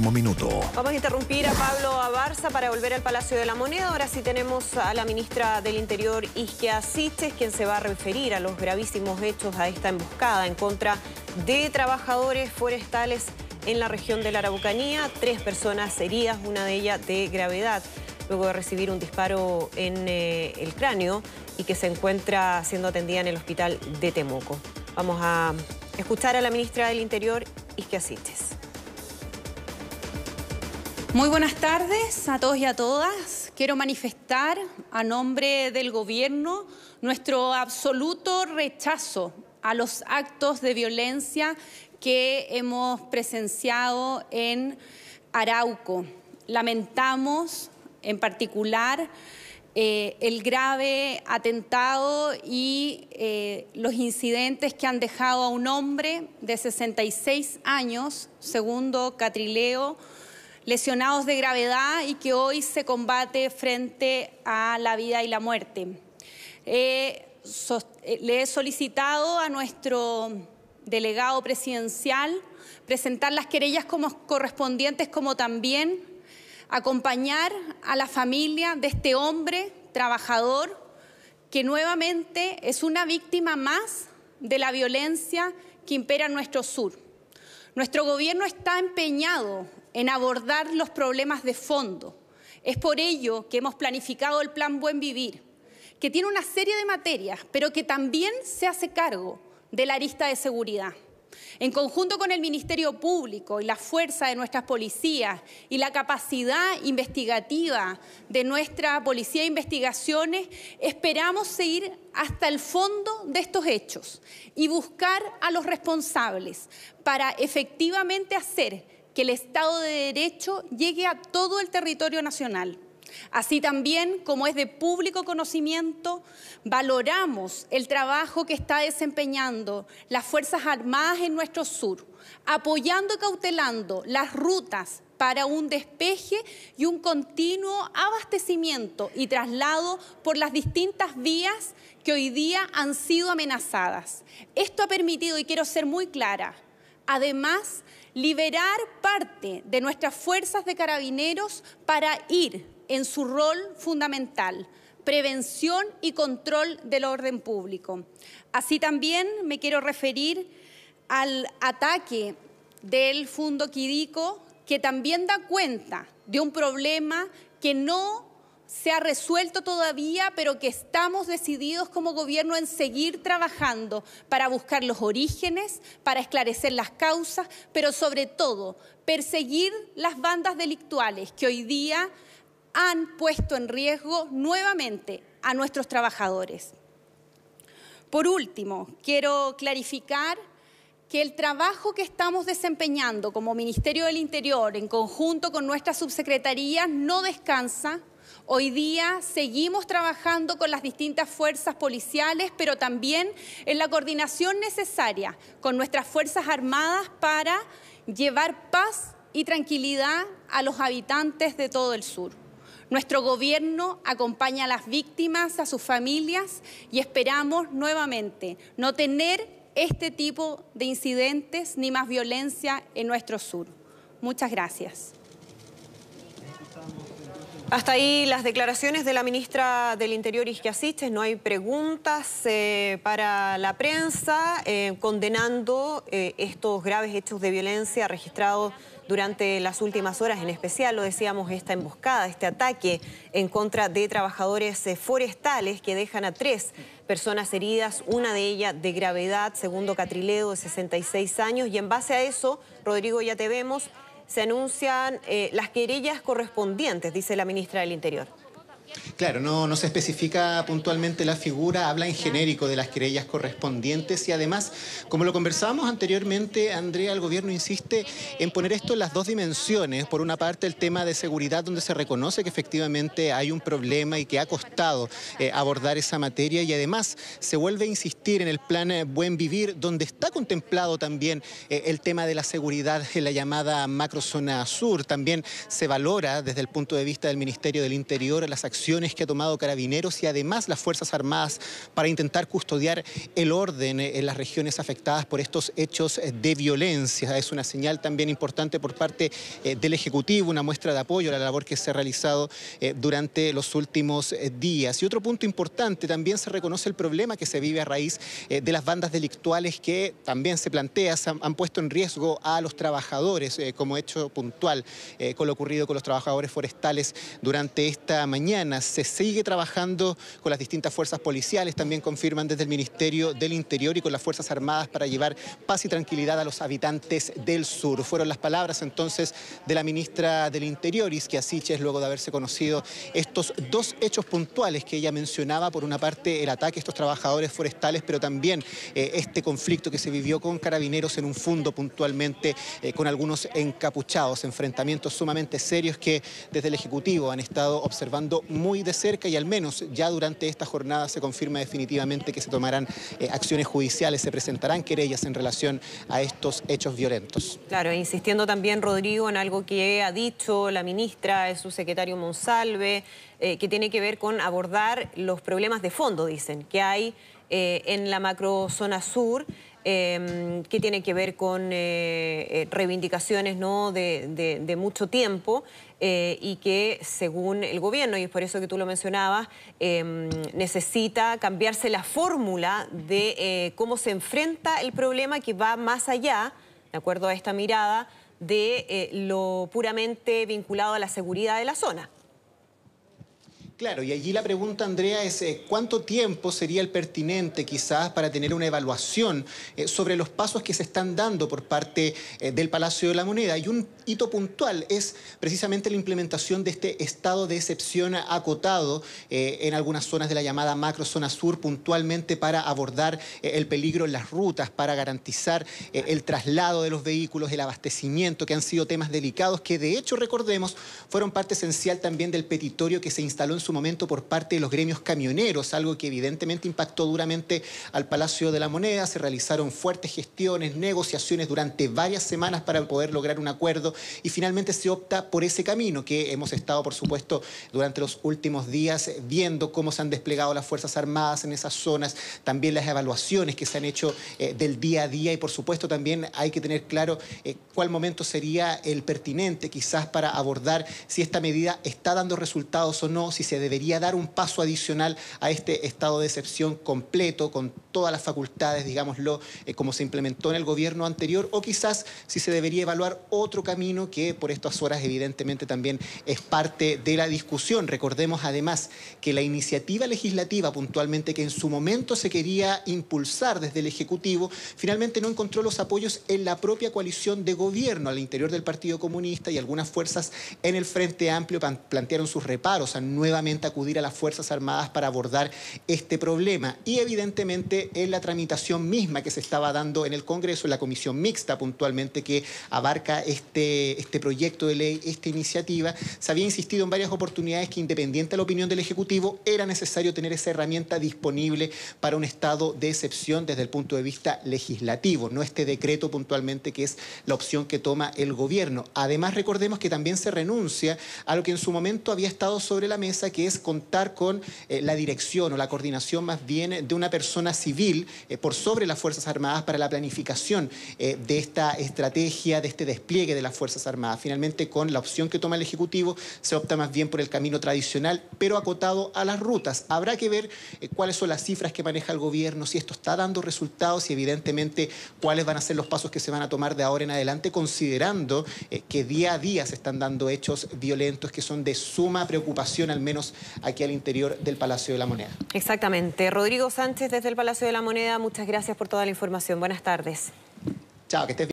Vamos a interrumpir a Pablo Abarza para volver al Palacio de la Moneda. Ahora sí tenemos a la ministra del Interior, Isquia Siches, quien se va a referir a los gravísimos hechos a esta emboscada en contra de trabajadores forestales en la región de la Araucanía. Tres personas heridas, una de ellas de gravedad, luego de recibir un disparo en eh, el cráneo y que se encuentra siendo atendida en el hospital de Temuco. Vamos a escuchar a la ministra del Interior, Isquia Siches. Muy buenas tardes a todos y a todas. Quiero manifestar a nombre del Gobierno nuestro absoluto rechazo a los actos de violencia que hemos presenciado en Arauco. Lamentamos en particular eh, el grave atentado y eh, los incidentes que han dejado a un hombre de 66 años, segundo Catrileo, lesionados de gravedad y que hoy se combate frente a la vida y la muerte. Eh, eh, le he solicitado a nuestro delegado presidencial presentar las querellas como correspondientes, como también acompañar a la familia de este hombre trabajador que nuevamente es una víctima más de la violencia que impera en nuestro sur. Nuestro gobierno está empeñado en abordar los problemas de fondo. Es por ello que hemos planificado el Plan Buen Vivir, que tiene una serie de materias, pero que también se hace cargo de la arista de seguridad en conjunto con el Ministerio Público y la fuerza de nuestras policías y la capacidad investigativa de nuestra Policía de Investigaciones, esperamos seguir hasta el fondo de estos hechos y buscar a los responsables para efectivamente hacer que el Estado de Derecho llegue a todo el territorio nacional. Así también, como es de público conocimiento, valoramos el trabajo que está desempeñando las Fuerzas Armadas en nuestro sur, apoyando y cautelando las rutas para un despeje y un continuo abastecimiento y traslado por las distintas vías que hoy día han sido amenazadas. Esto ha permitido, y quiero ser muy clara, además liberar parte de nuestras fuerzas de carabineros para ir en su rol fundamental, prevención y control del orden público. Así también me quiero referir al ataque del Fundo Quidico, que también da cuenta de un problema que no se ha resuelto todavía, pero que estamos decididos como gobierno en seguir trabajando para buscar los orígenes, para esclarecer las causas, pero sobre todo perseguir las bandas delictuales que hoy día han puesto en riesgo nuevamente a nuestros trabajadores. Por último, quiero clarificar que el trabajo que estamos desempeñando como Ministerio del Interior en conjunto con nuestras subsecretarías no descansa. Hoy día seguimos trabajando con las distintas fuerzas policiales, pero también en la coordinación necesaria con nuestras Fuerzas Armadas para llevar paz y tranquilidad a los habitantes de todo el sur. Nuestro gobierno acompaña a las víctimas, a sus familias y esperamos nuevamente no tener este tipo de incidentes ni más violencia en nuestro sur. Muchas gracias. Hasta ahí las declaraciones de la ministra del Interior, asiste No hay preguntas eh, para la prensa eh, condenando eh, estos graves hechos de violencia registrados durante las últimas horas, en especial, lo decíamos, esta emboscada, este ataque en contra de trabajadores eh, forestales que dejan a tres personas heridas, una de ellas de gravedad, segundo Catrileo, de 66 años, y en base a eso, Rodrigo, ya te vemos, se anuncian eh, las querellas correspondientes, dice la ministra del Interior. Claro, no, se especifica puntualmente la figura, habla en genérico de las querellas correspondientes y además, como lo conversábamos anteriormente, Andrea, el gobierno insiste en poner esto en las dos dimensiones. Por una parte, el tema de seguridad, donde se reconoce que efectivamente hay un problema y que ha costado eh, abordar esa materia y además se vuelve a insistir en el plan eh, Buen Vivir, donde está contemplado también eh, el tema de la seguridad en la llamada macrozona sur. También se valora desde el punto de vista del Ministerio del Interior las acciones que ha tomado Carabineros y además las Fuerzas Armadas para intentar custodiar el orden en las regiones afectadas por estos hechos de violencia. Es una señal también importante por parte eh, del Ejecutivo, una muestra de apoyo a la labor que se ha realizado eh, durante los últimos eh, días. Y otro punto importante, también se reconoce el problema que se vive a raíz de las bandas delictuales que también se plantea, han, puesto en riesgo a los trabajadores como hecho puntual con lo ocurrido con los trabajadores forestales durante esta mañana. Se sigue trabajando con las distintas fuerzas policiales, también confirman desde el Ministerio del Interior y con las Fuerzas Armadas para llevar paz y tranquilidad a los habitantes del sur. Fueron las palabras entonces de la ministra del Interior, Isque asíches luego de haberse conocido estos dos hechos puntuales que ella mencionaba. Por una parte, el ataque a estos trabajadores forestales, pero también eh, este conflicto que se vivió con carabineros en un fondo puntualmente, eh, con algunos encapuchados, enfrentamientos sumamente serios que desde el Ejecutivo han estado observando muy de cerca y al menos ya durante esta jornada se confirma definitivamente que se tomarán eh, acciones judiciales, se presentarán querellas en relación a estos hechos violentos. Claro, e insistiendo también Rodrigo en algo que ha dicho la ministra, su secretario Monsalve, eh, que tiene que ver con abordar los problemas de fondo, dicen, que hay eh, en la macrozona sur. Em, que tiene que ver con eh, eh, reivindicaciones de, mucho tiempo eh, y que según el gobierno, y es por eso que tú lo mencionabas, em, necesita cambiarse la fórmula de cómo se enfrenta el problema que va más allá, de acuerdo a esta mirada, de lo puramente vinculado a la seguridad de la zona. Claro, y allí la pregunta, Andrea, es eh, cuánto tiempo sería el pertinente quizás para tener una evaluación eh, sobre los pasos que se están dando por parte eh, del Palacio de la Moneda. Y un hito puntual es precisamente la implementación de este estado de excepción acotado en algunas zonas de la llamada macro zona sur, puntualmente para abordar el peligro en las rutas, para garantizar el traslado de los vehículos, el abastecimiento, que han sido temas delicados que de hecho, recordemos, fueron parte esencial también del petitorio que se instaló en su momento por parte de los gremios camioneros, algo que evidentemente impactó duramente al Palacio de la Moneda. Se realizaron fuertes gestiones, negociaciones durante varias semanas para poder lograr un acuerdo y finalmente se opta por ese camino que hemos estado, por supuesto, durante los últimos días viendo cómo se han desplegado las Fuerzas Armadas en esas zonas, también las evaluaciones que se han hecho eh, del día a día y, por supuesto, también hay que tener claro eh, cuál momento sería el pertinente quizás para abordar si esta medida está dando resultados o no, si debería dar un paso adicional a este estado de excepción completo, con todas las facultades, digámoslo, eh, como se implementó en el gobierno anterior, o quizás si se debería evaluar otro camino que por estas horas evidentemente también es parte de la discusión. Recordemos además que la iniciativa legislativa puntualmente que en su momento se quería impulsar desde el Ejecutivo, finalmente no encontró los apoyos en la propia coalición de gobierno al interior del Partido Comunista y algunas fuerzas en el Frente Amplio plantearon sus reparos a nuevamente acudir a las Fuerzas Armadas para abordar este problema. Y evidentemente en la tramitación misma que se estaba dando en el Congreso, en la comisión mixta puntualmente que abarca este, este proyecto de ley, esta iniciativa, se había insistido en varias oportunidades que independiente de la opinión del Ejecutivo, era necesario tener esa herramienta disponible para un estado de excepción desde el punto de vista legislativo, no este decreto puntualmente que es la opción que toma el gobierno. Además, recordemos que también se renuncia a lo que en su momento había estado sobre la mesa, que es contar con eh, la dirección o la coordinación más bien de una persona civil eh, por sobre las Fuerzas Armadas para la planificación eh, de esta estrategia, de este despliegue de las Fuerzas Armadas. Finalmente, con la opción que toma el Ejecutivo, se opta más bien por el camino tradicional, pero acotado a las rutas. Habrá que ver eh, cuáles son las cifras que maneja el gobierno, si esto está dando resultados y evidentemente cuáles van a ser los pasos que se van a tomar de ahora en adelante, considerando que día a día se están dando hechos violentos que son de suma preocupación, al menos aquí al interior del Palacio de la Moneda. Exactamente. Rodrigo Sánchez desde el Palacio de la Moneda. Muchas gracias por toda la información. Buenas tardes. Chao, que estés